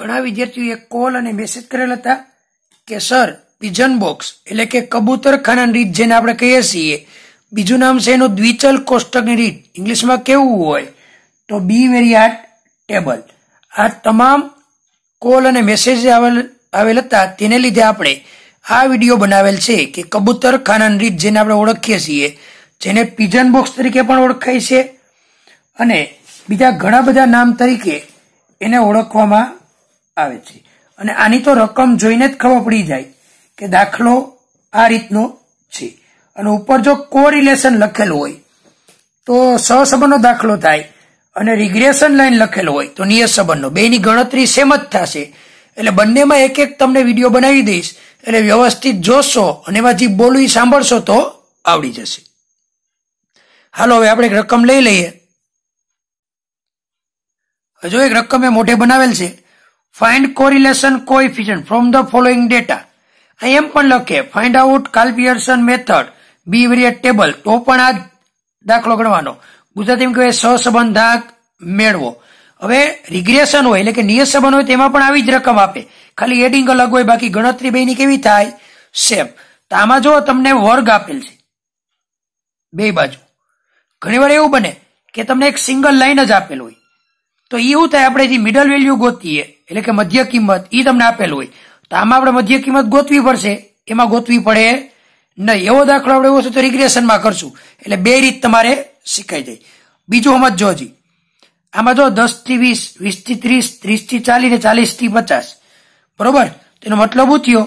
ઘણા વિદ્યાર્થીઓએ કોલ અને મેસેજ કરેલ હતા કે સર પિજન બોક્સ એટલે કે કબૂતર કબૂતરખાનાની રીત જેને આપણે કહીએ છીએ બીજું નામ છે એનું દ્વિચલ કોષ્ટકની રીત ઇંગ્લિશમાં કેવું હોય તો બી વેરી હાર્ટ ટેબલ આ તમામ કોલ અને મેસેજ આવેલ આવેલ હતા તેને લીધે આપણે આ વિડીયો બનાવેલ છે કે કબૂતર કબૂતરખાનાની રીત જેને આપણે ઓળખીએ છીએ જેને પિજન બોક્સ તરીકે પણ ઓળખાય છે અને બીજા ઘણા બધા નામ તરીકે એને ઓળખવામાં આવે છે અને આની તો રકમ જોઈને જ ખબર પડી જાય કે દાખલો આ રીતનો છે અને ઉપર જો કો રિલેશન લખેલું હોય તો સહસંબંધનો દાખલો થાય અને રિગ્રેશન લાઈન લખેલો હોય તો નિયત સંબંધનો બેની ગણતરી સેમ જ થશે એટલે બંનેમાં એક એક તમને વિડીયો બનાવી દઈશ એટલે વ્યવસ્થિત જોશો અને એમાં જે બોલું એ સાંભળશો તો આવડી જશે હાલો હવે આપણે એક રકમ લઈ લઈએ હજુ એક રકમ એ મોઢે બનાવેલ છે find correlation coefficient from the following data એમ પણ લખે find out Karl Pearson method bivariate table તો પણ આ દાખલો ગણવાનો ગુજરાતીમાં કહેવાય સહસંબંધાક મેળવો હવે રિગ્રેશન હોય એટલે કે નિયત સંબંધ હોય તેમાં પણ આવી જ રકમ આપે ખાલી એડિંગ અલગ હોય બાકી ગણતરી બેની કેવી થાય સેમ તો આમાં જો તમને વર્ગ આપેલ છે બે બાજુ ઘણીવાર એવું બને કે તમને એક સિંગલ લાઈન જ આપેલ હોય તો એવું થાય આપણે જે મિડલ વેલ્યુ ગોતીએ એટલે કે મધ્ય કિંમત એ તમને આપેલું હોય તો આમાં આપણે મધ્ય કિંમત ગોતવી પડશે એમાં ગોતવી પડે નહીં એવો દાખલો આપણે એવો છે તો રિગ્રેશનમાં કરશું એટલે બે રીત તમારે શીખાઈ જાય બીજું સમજો હજી આમાં જો થી વીસ વીસથી ત્રીસ ત્રીસથી ચાલીસ ને ચાલીસથી પચાસ બરોબર તેનો મતલબ શું થયો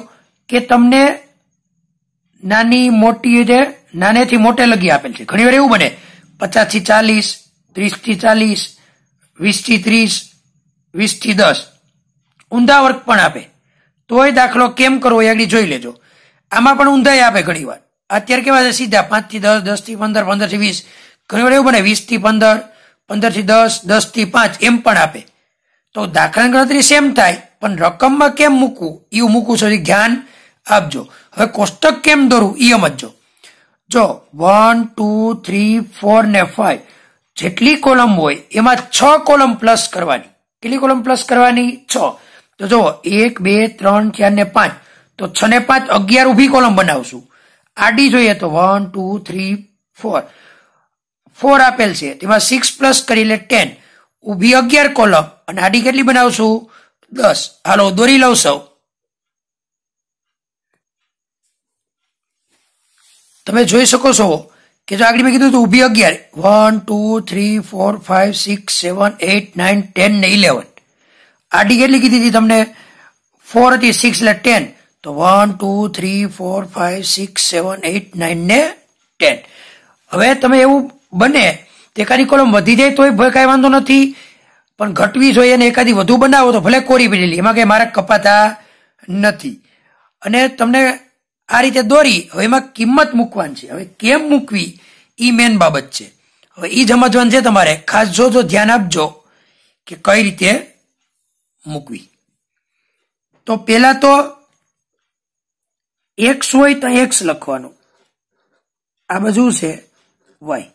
કે તમને નાની મોટી જે નાનેથી મોટે લગી આપેલ છે ઘણી વાર એવું બને પચાસથી ચાલીસ ત્રીસથી ચાલીસ વીસથી ત્રીસ વીસથી દસ ઊંધા વર્ક પણ આપે તોય દાખલો કેમ કરવો એ આગળ જોઈ લેજો આમાં પણ ઊંધાઈ આપે ઘણીવાર અત્યારે કેવા છે સીધા પાંચથી દસ દસથી પંદર પંદરથી વીસ ઘણીવાર એવું બને વીસથી પંદર પંદરથી દસ દસથી પાંચ એમ પણ આપે તો દાખલા ગણતરી સેમ થાય પણ રકમમાં કેમ મૂકવું એવું મૂકવું મૂકું ધ્યાન આપજો હવે કોષ્ટક કેમ દોરવું એ સમજો જો વન ટુ થ્રી ફોર ને ફાઈવ જેટલી કોલમ હોય એમાં છ કોલમ પ્લસ કરવાની કેટલી કોલમ પ્લસ કરવાની છ તો જુઓ એક બે ત્રણ ચાર ને પાંચ તો છ ને પાંચ અગિયાર ઊભી કોલમ બનાવશું આડી જોઈએ તો one two three four four આપેલ છે તેમાં સિક્સ પ્લસ કરી લે ટેન ઊભી અગિયાર કોલમ અને આડી કેટલી બનાવશું દસ હાલો દોરી લઉં સૌ તમે જોઈ શકો છો કે જો આગળ મેં કીધું તો ઊભી અગિયાર one two three four five six seven eight nine ten ને ઇલેવન આડી કેટલી કીધી હતી તમને ફોર હતી સિક્સ એટલે ટેન તો one two three four five six seven eight nine ને ટેન હવે તમે એવું બને તે એકાદી કોલમ વધી જાય તોય ભય કાંઈ વાંધો નથી પણ ઘટવી જોઈએ અને એકાદી વધુ બનાવો તો ભલે કોરી પડેલી એમાં કંઈ મારા કપાતા નથી અને તમને આ રીતે દોરી હવે એમાં કિંમત મૂકવાની છે હવે કેમ મૂકવી એ મેન બાબત છે હવે એ સમજવાનું છે તમારે ખાસ જોજો ધ્યાન આપજો કે કઈ રીતે મૂકવી તો પહેલા તો એક્સ હોય તો એક્સ લખવાનું આ બધું છે વાય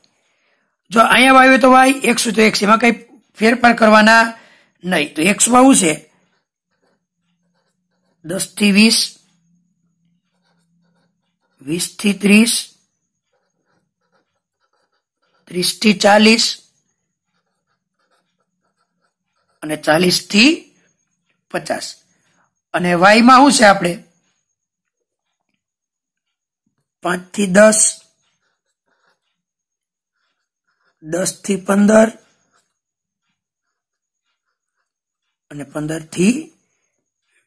જો અહીંયા વાય તો વાય એક્સ તો એક્સ એમાં કંઈ ફેરફાર કરવાના નહીં તો એક્સમાં શું છે દસ થી વીસ વીસ થી ત્રીસ ત્રીસ થી ચાલીસ અને ચાલીસ થી પચાસ અને વાયમાં શું છે આપણે પાંચ થી દસ દસ થી પંદર અને પંદર થી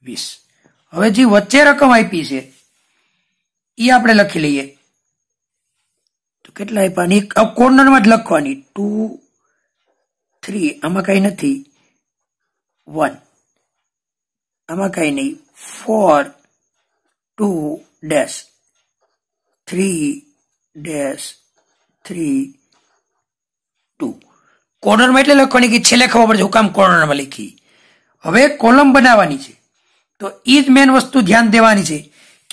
વીસ હવે જે વચ્ચે રકમ આપી છે એ આપણે લખી લઈએ તો કેટલા આપવાની એક કોર્નરમાં જ લખવાની ટુ થ્રી આમાં કાંઈ નથી વન આમાં કાંઈ નહીં four two dash three dash three two કોર્નરમાં એટલે લખવાની કે છેલ્લે ખબર પડશે હું કામ કોર્નરમાં લખી હવે કોલમ બનાવવાની છે તો એ જ મેન વસ્તુ ધ્યાન દેવાની છે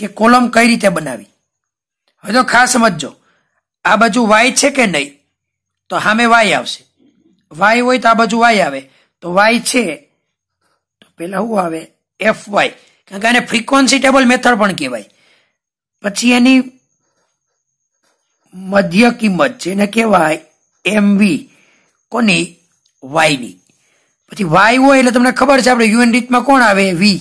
કે કોલમ કઈ રીતે બનાવી હવે તો ખાસ સમજો આ બાજુ વાય છે કે નહીં તો સામે વાય આવશે વાય હોય તો આ બાજુ વાય આવે તો વાય છે તો પેલા શું આવે એફ વાય કારણ કે આને ફ્રિકોન્સી ટેબલ મેથડ પણ કહેવાય પછી એની મધ્ય કિંમત જેને એને કહેવાય એમવી કોની વાયની પછી વાય હોય એટલે તમને ખબર છે આપણે યુએન રીતમાં કોણ આવે વી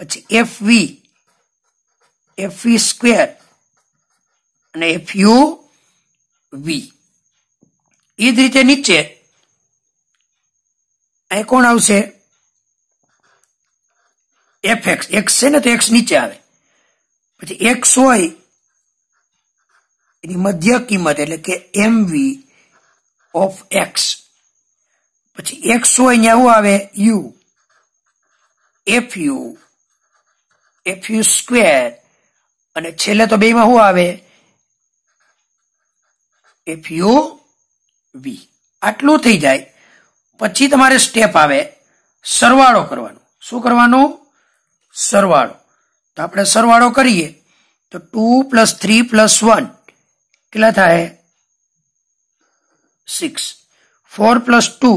પછી F V F V square અને એફ યુ વી એ જ રીતે નીચે અહીં કોણ આવશે એફ એક્સ એક્સ છે ને તો એક્સ નીચે આવે પછી એક્સ હોય એની મધ્ય કિંમત એટલે કે એમ વી ઓફ એક્સ પછી એક્સ હોય અહીંયા એવું આવે U F U F U square અને છેલ્લે તો બે માં શું આવે એફ યુ વી આટલું થઈ જાય પછી તમારે સ્ટેપ આવે સરવાળો કરવાનો શું કરવાનું સરવાળો તો આપણે સરવાળો કરીએ તો two plus three plus one કેટલા થાય six four plus two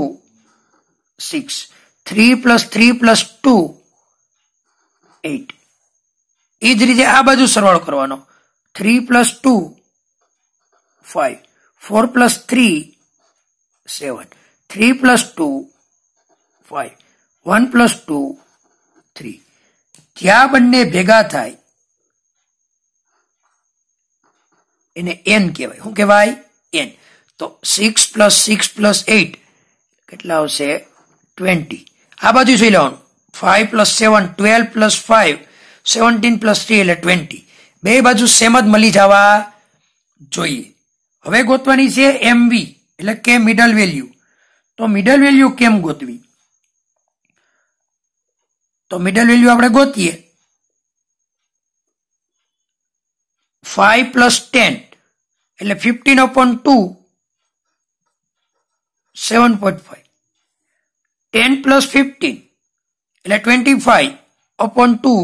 six three plus three plus two eight એ જ રીતે આ બાજુ સરવાળો કરવાનો three plus two five four plus three seven three plus two five one plus two three જ્યાં બંને ભેગા થાય એને એન કહેવાય શું કહેવાય એન તો six plus six plus eight કેટલા આવશે ટ્વેન્ટી આ બાજુ જોઈ લેવાનું five plus seven twelve plus five seventeen plus three એટલે ટ્વેન્ટી બે બાજુ સેમ જ મળી જવા જોઈએ હવે ગોતવાની છે એમવી એટલે કે મિડલ વેલ્યુ તો મિડલ વેલ્યુ કેમ ગોતવી તો મિડલ વેલ્યુ આપણે ગોતીએ ફાઈવ પ્લસ ટેન એટલે fifteen upon two seven point five ten plus fifteen એટલે twenty five upon two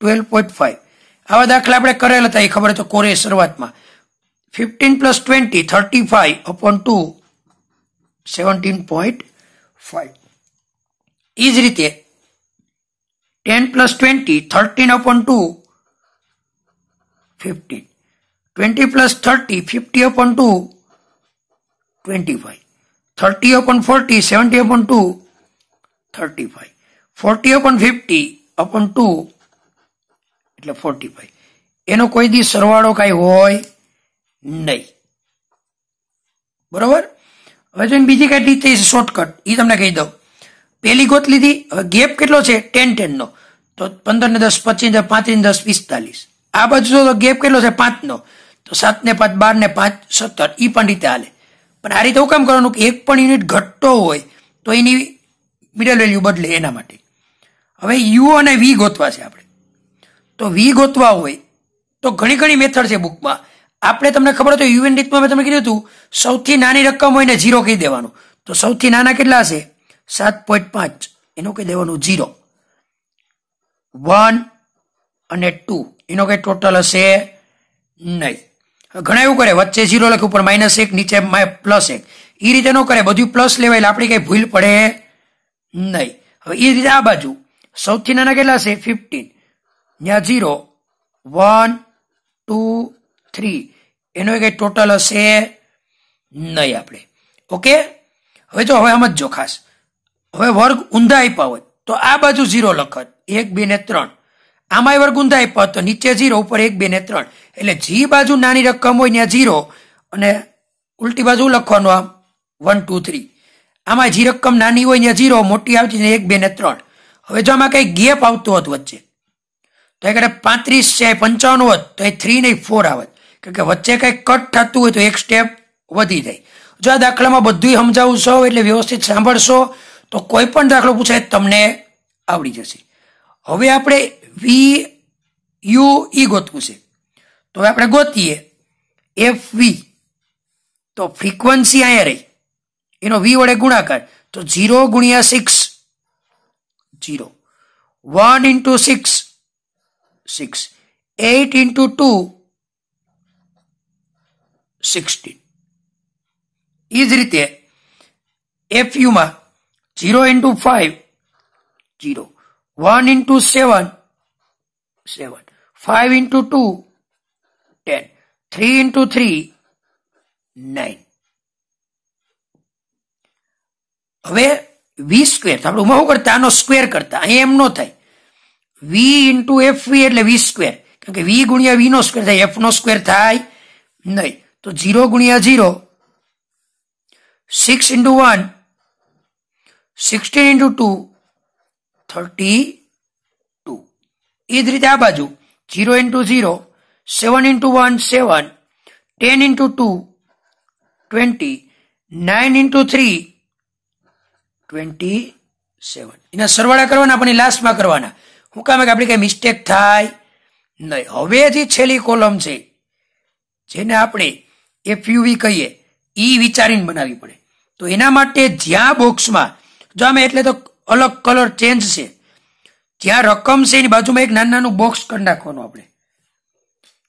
twelve point five આવા દાખલા આપણે કરેલ હતા એ ખબર તો કોરે શરૂઆતમાં fifteen plus twenty thirty five upon two seventeen point five એ જ રીતે ten plus twenty thirteen upon two fifteen twenty plus thirty fifty upon two twenty five thirty upon forty seventy upon two thirty five forty upon fifty upon two એટલે forty five એનો કોઈ દી સરવાળો કાંઈ હોય નહીં બરોબર હવે જો બીજી કઈ રીત થઈ શોર્ટકટ એ તમને કહી દઉં પેલી ગોત લીધી હવે ગેપ કેટલો છે ટેન ટેનનો તો પંદર ને દસ પચીસ પાંત્રીસ ને દસ પિસ્તાલીસ આ બાજુ તો ગેપ કેટલો છે પાંચનો તો સાત ને પાંચ બાર ને પાંચ સત્તર એ પણ રીતે હાલે પણ આ રીતે એવું કામ કરવાનું કે એક પણ યુનિટ ઘટતો હોય તો એની મિડલ વેલ્યુ બદલે એના માટે હવે યુ અને વી ગોતવા છે આપણે તો વી ગોતવા હોય તો ઘણી ઘણી મેથડ છે બુકમાં આપણે તમને ખબર તો યુએન ડીપમાં મેં તમને કીધું હતું સૌથી નાની રકમ હોય ને ઝીરો કહી દેવાનું તો સૌથી નાના કેટલા હશે સાત પોઈન્ટ પાંચ એનું કહી દેવાનું ઝીરો વન અને ટુ એનો કંઈ ટોટલ હશે નહીં ઘણા એવું કરે વચ્ચે ઝીરો લખે ઉપર માઇનસ એક નીચે પ્લસ એક એ રીતે ન કરે બધું પ્લસ લેવાય એટલે આપણી કંઈ ભૂલ પડે નહીં હવે એ રીતે આ બાજુ સૌથી નાના કેટલા હશે ફિફ્ટીન ત્યાં ઝીરો વન ટુ થ્રી એનો કંઈ ટોટલ હશે નહીં આપણે ઓકે હવે જો હવે આમ જ જો ખાસ હવે વર્ગ ઊંધા આપ્યા હોય તો આ બાજુ ઝીરો લખત એક બે ને ત્રણ આમાંય વર્ગ ઊંધા આપ્યા તો નીચે ઝીરો ઉપર એક બે ને ત્રણ એટલે જી બાજુ નાની રકમ હોય ત્યાં ઝીરો અને ઉલટી બાજુ લખવાનું આમ વન ટુ થ્રી આમાં જી રકમ નાની હોય ત્યાં ઝીરો મોટી આવતી એક બે ને ત્રણ હવે જો આમાં કંઈ ગેપ આવતો હતો વચ્ચે તો એ કદાચ પાંત્રીસ છે પંચાવન હોત તો એ થ્રી નહીં ફોર આવત કારણ કે વચ્ચે કંઈક કટ થતું હોય તો એક સ્ટેપ વધી જાય જો આ દાખલામાં બધું સમજાવું છો એટલે વ્યવસ્થિત સાંભળશો તો કોઈ પણ દાખલો પૂછાય તમને આવડી જશે હવે આપણે વી યુ ઈ ગોતવું છે તો આપણે ગોતીએ એફ વી તો ફ્રીક્વન્સી અહીંયા રહી એનો વી વડે ગુણાકાર તો ઝીરો ગુણ્યા six zero one into six six 8 into two 16. એ જ રીતે એફ યુમાં zero into five zero one into seven seven five into two ten three into three nine હવે વી સ્ક્વેર આપણે શું કરતા આનો સ્ક્વેર કરતા અહીં એમ ન થાય વી ઇન્ટુ એફ વી એટલે વી સ્ક્વેર કારણ કે વી ગુણ્યા વી નો સ્ક્વેર થાય એફ નો સ્ક્વેર થાય નહીં તો ઝીરો ગુણ્યા zero six into one sixteen into two thirty two એ જ રીતે આ બાજુ zero into zero seven into one seven ten into two twenty nine into three twenty seven એના સરવાળા કરવાના પણ એ લાસ્ટમાં કરવાના હું કામે કે આપણી કંઈ મિસ્ટેક થાય નહીં હવેથી છેલ્લી કોલમ છે જેને આપણે એફયુવી કહીએ એ વિચારીને બનાવવી પડે તો એના માટે જ્યાં બોક્સમાં જો અમે એટલે તો અલગ કલર ચેન્જ છે જ્યાં રકમ છે એની બાજુમાં એક નાનું નાનું બોક્સ કરી નાખવાનું આપણે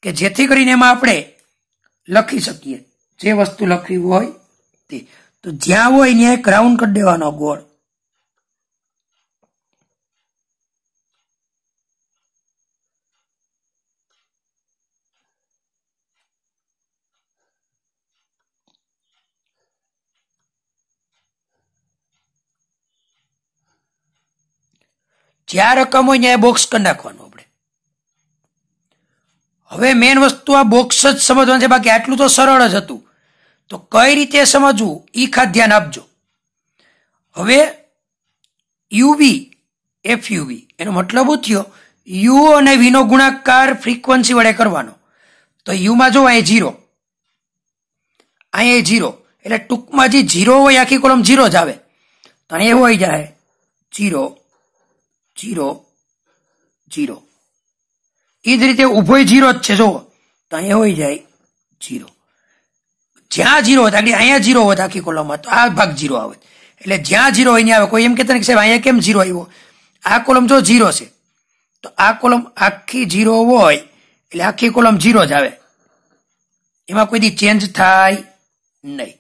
કે જેથી કરીને એમાં આપણે લખી શકીએ જે વસ્તુ લખવી હોય તે તો જ્યાં હોય ત્યાં એક રાઉન્ડ કરી દેવાનો ગોળ જ્યાં રકમ હોય ત્યાં બોક્સ કરી નાખવાનું આપણે હવે મેઇન વસ્તુ આ બોક્સ જ સમજવાનું છે બાકી આટલું તો સરળ જ હતું તો કઈ રીતે સમજવું એ ખાસ ધ્યાન આપજો હવે યુવી એફ યુવી એનો મતલબ થયો યુ અને વીનો ગુણાકાર ફ્રીક્વન્સી વડે કરવાનો તો યુમાં જો અહીંયા જીરો અહીંયા જીરો એટલે ટૂંકમાં જે જીરો હોય આખી કોલમ જીરો જ આવે તો અહીંયા એવો આવી જાય જીરો જીરો જીરો એ જ રીતે ઉભોય જીરો જ છે જો તો અહીંયા હોય જાય જીરો જ્યાં જીરો હોત આટલી અહીંયા જીરો હોય આખી કોલમમાં તો આ ભાગ જીરો આવે એટલે જ્યાં જીરો હોય આવે કોઈ એમ કહેતા કે સાહેબ અહીંયા કેમ જીરો આવ્યો આ કોલમ જો જીરો છે તો આ કોલમ આખી જીરો હોય એટલે આખી કોલમ જીરો જ આવે એમાં કોઈ દી ચેન્જ થાય નહીં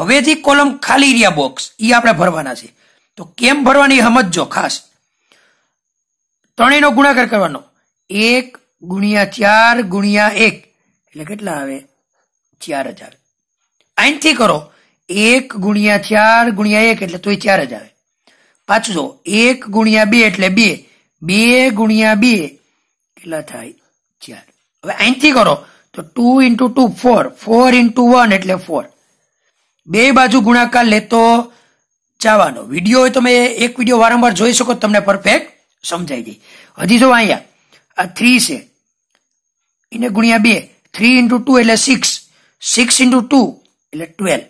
હવેથી કોલમ ખાલી રહ્યા બોક્સ એ આપણે ભરવાના છે તો કેમ ભરવાની સમજો ખાસ ત્રણેયનો ગુણાકાર કરવાનો એક ગુણ્યા ચાર ગુણ્યા એક એટલે કેટલા આવે ચાર હજાર અહીંથી કરો એક ગુણ્યા ચાર ગુણ્યા એક એટલે તોય ચાર જ આવે પાછું જો એક ગુણ્યા બે એટલે બે બે ગુણ્યા બે કેટલા થાય ચાર હવે અહીંથી કરો તો two into two four four into one એટલે ફોર બે બાજુ ગુણાકાર લેતો જવાનો વિડીયો હોય તમે એક વિડીયો વારંવાર જોઈ શકો તમને પરફેક્ટ સમજાઈ ગઈ હજી જો અહીંયા આ થ્રી છે એને ગુણ્યા બે થ્રી ઇન્ટુ ટુ એટલે સિક્સ સિક્સ ઇન્ટુ ટુ એટલે ટ્વેલ્વ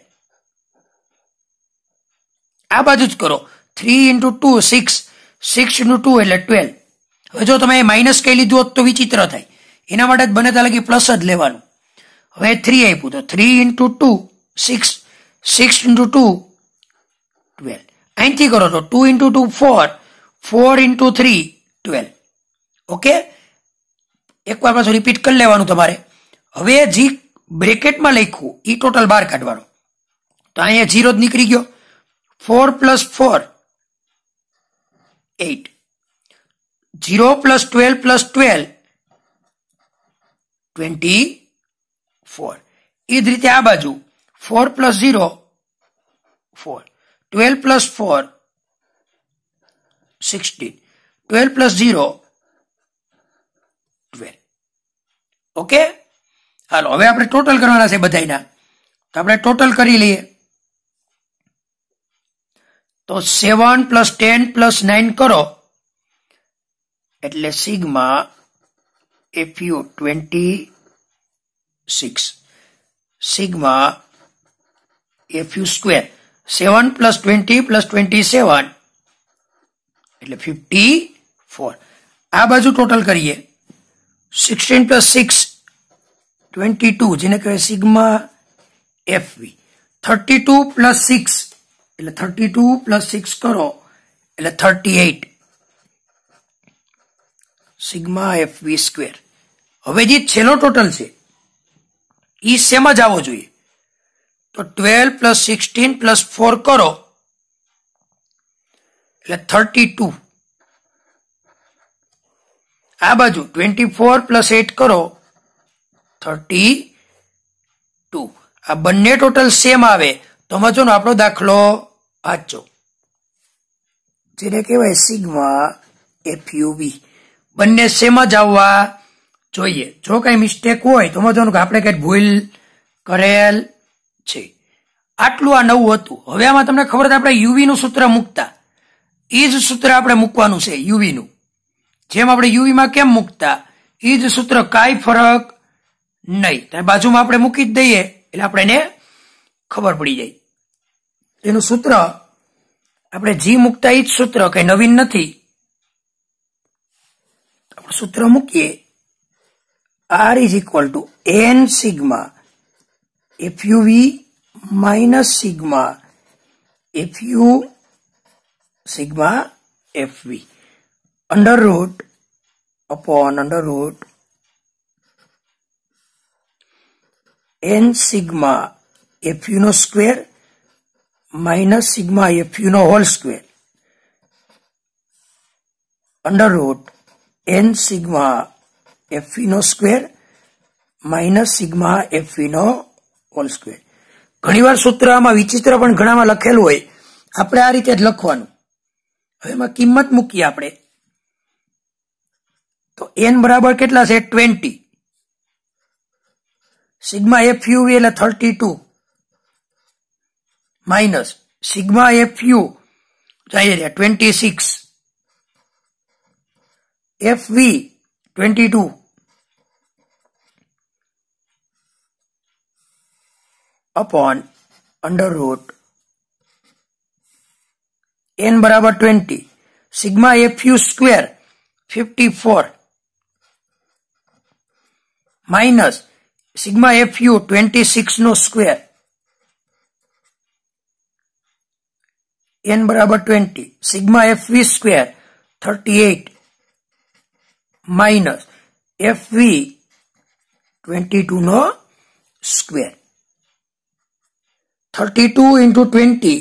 આ બાજુ જ કરો three into two six six into two એટલે ટ્વેલ્વ હવે જો તમે માઇનસ કહી લીધું હોત તો વિચિત્ર થાય એના માટે બને ત્યાં લગી પ્લસ જ લેવાનું હવે થ્રી આપ્યું તો three into two six six into two twelve અહીંથી કરો તો two into two four four into three twelve okay એકવાર પાછું રિપીટ કરી લેવાનું તમારે હવે જી બ્રેકેટમાં લખ્યું એ ટોટલ બહાર કાઢવાનો તો અહીંયા જીરો જ નીકળી ગયો four plus four eight zero plus twelve plus twelve twenty four એ જ રીતે આ બાજુ four plus zero four twelve plus four 16. 12 plus 0, 12. Okay હાલો હવે આપણે ટોટલ કરવાના છે બધાના તો આપણે ટોટલ કરી લઈએ તો seven plus ten plus nine કરો એટલે sigma FU twenty six sigma FU square seven plus twenty plus twenty seven એટલે ફિફ્ટી ફોર આ બાજુ ટોટલ કરીએ sixteen plus six twenty two જેને કહેવાય sigma FV thirty two plus six એટલે thirty two plus six કરો એટલે thirty eight sigma FV square હવે જે છેલ્લો ટોટલ છે એ સેમ જ આવવો જોઈએ તો twelve plus sixteen plus four કરો એટલે થર્ટી ટુ આ બાજુ ટ્વેન્ટી ફોર પ્લસ એટ કરો થર્ટી ટુ આ બંને ટોટલ સેમ આવે તો મજો આપણો દાખલો વાંચો જેને કહેવાય સિગ્મા એફયુબી બંને સેમ જ આવવા જોઈએ જો કંઈ મિસ્ટેક હોય તો મજો કે આપણે કંઈ ભૂલ કરેલ છે આટલું આ નવું હતું હવે આમાં તમને ખબર આપણે યુવી નું સૂત્ર મૂકતા એ જ સૂત્ર આપણે મૂકવાનું છે યુવીનું જેમ આપણે યુવીમાં કેમ મૂકતા એ જ સૂત્ર કાંઈ ફરક નહીં બાજુમાં આપણે મૂકી જ દઈએ એટલે આપણે એને ખબર પડી જાય એનું સૂત્ર આપણે જી મૂકતા એ જ સૂત્ર કઈ નવીન નથી આપણે સૂત્ર મૂકીએ R is equal to N sigma F U V minus sigma F U sigma fv under root upon under root n sigma fu નો સ્ક્વેર માઇનસ સિગ્મા એફયુ નો whole square under root N sigma FV નો square minus sigma FV નો whole square ઘણીવાર સૂત્રમાં વિચિત્ર પણ ઘણામાં લખેલું હોય આપણે આ રીતે જ લખવાનું हम किमत मूकी आप तो एन बराबर के ट्वेंटी सीग्मा एफ यू ए thirty two minus sigma F U जाइए twenty six F V twenty two upon under root N બરાબર twenty sigma F U square fifty four minus sigma F U twenty six નો square N બરાબર twenty sigma F V square thirty eight minus F V twenty two નો square thirty two into twenty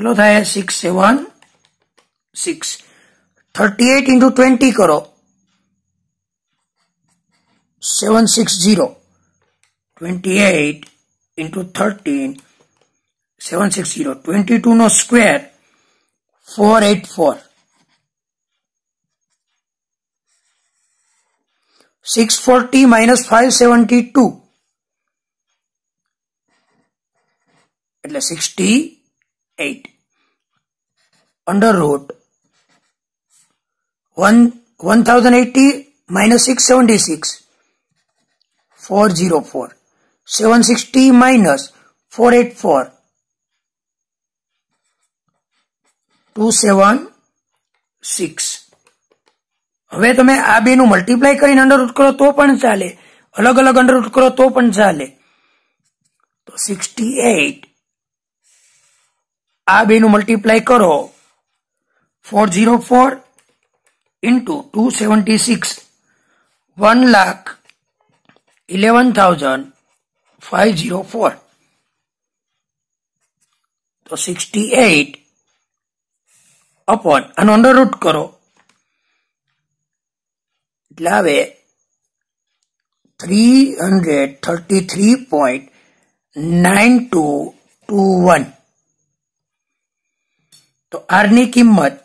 हेलो था है 67 6 38 * 20 करो 760 28 * 13 760 22 નો square 484 640 - 572 એટલે 60 under root 1 1080 minus 676 404 760 minus 484 276 હવે તમે આ બે નું મલ્ટીપ્લાય કરીને અંડરરૂટ કરો તો પણ ચાલે અલગ અલગ અંડરરૂટ કરો તો પણ ચાલે તો સિક્સટી એઇટ આ નું મલ્ટીપ્લાય કરો four zero four into two seventy six one lakh eleven thousand five zero four तो सिक्सटी एट अपॉन अन अंडर रूट करो लावे three hundred thirty three point nine two two one तो आर की कीमत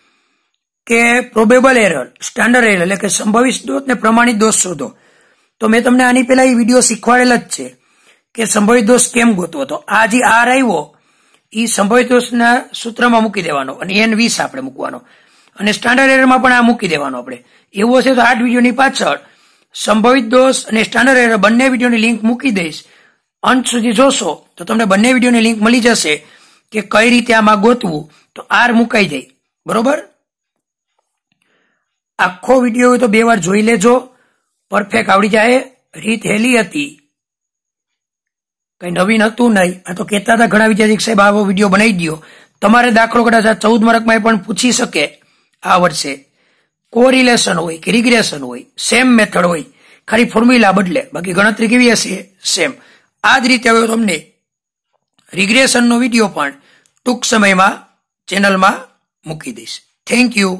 કે પ્રોબેબલ એરર સ્ટાન્ડર્ડ એરર એટલે કે સંભવિત દોષ ને પ્રમાણિત દોષ શોધો તો મેં તમને આની પહેલા એ વિડીયો શીખવાડેલ જ છે કે સંભવિત દોષ કેમ ગોતવો તો આ જે આર આવ્યો એ સંભવિત દોષના સૂત્રમાં મૂકી દેવાનો અને એન વીસ આપણે મૂકવાનો અને સ્ટાન્ડર્ડ એરરમાં પણ આ મૂકી દેવાનો આપણે એવું હશે તો આઠ વિડીયોની પાછળ સંભવિત દોષ અને સ્ટાન્ડર્ડ એરર બંને વિડીયોની લિંક મૂકી દઈશ અંત સુધી જોશો તો તમને બંને વિડીયોની લિંક મળી જશે કે કઈ રીતે આમાં ગોતવું તો આર મુકાઈ જાય બરોબર આખો વિડીયો હોય તો બે વાર જોઈ લેજો પરફેક્ટ આવડી જાય રીત હેલી હતી કંઈ નવીન હતું નહીં આ તો કેતા હતા ઘણા વિદ્યાર્થી સાહેબ આવો વિડીયો બનાવી દો તમારે દાખલો કદાચ ચૌદ માર્કમાં પણ પૂછી શકે આ વર્ષે કોરિલેશન હોય કે રિગ્રેશન હોય સેમ મેથડ હોય ખાલી ફોર્મ્યુલા બદલે બાકી ગણતરી કેવી હશે સેમ આ જ રીતે હવે તમને રિગ્રેશનનો વિડીયો પણ ટૂંક સમયમાં ચેનલમાં મૂકી દઈશ થેન્ક યુ